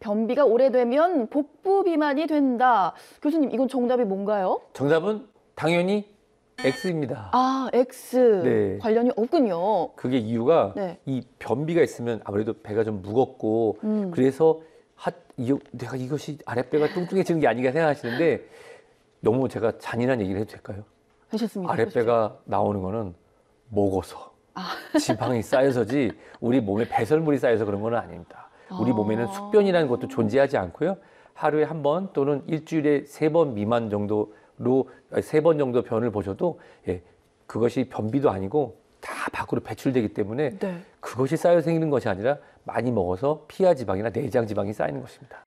변비가 오래되면 복부 비만이 된다. 교수님, 이건 정답이 뭔가요? 정답은 당연히 X입니다. 아, X 네. 관련이 없군요. 그게 이유가 네. 이 변비가 있으면 아무래도 배가 좀 무겁고 음. 그래서 하, 이, 내가 이것이 아랫배가 뚱뚱해지는 게 아닌가 생각하시는데 너무 제가 잔인한 얘기를 해도 될까요? 하셨습니다. 아랫배가 그렇죠. 나오는 거는 먹어서 아. 지방이 쌓여서지 우리 몸에 배설물이 쌓여서 그런 건 아닙니다. 우리 몸에는 아. 숙변이라는 것도 존재하지 않고요. 하루에 한 번 또는 일주일에 세 번 미만 정도로 세 번 정도 변을 보셔도 예, 그것이 변비도 아니고 다 밖으로 배출되기 때문에 네. 그것이 쌓여 생기는 것이 아니라 많이 먹어서 피하 지방이나 내장 지방이 쌓이는 것입니다.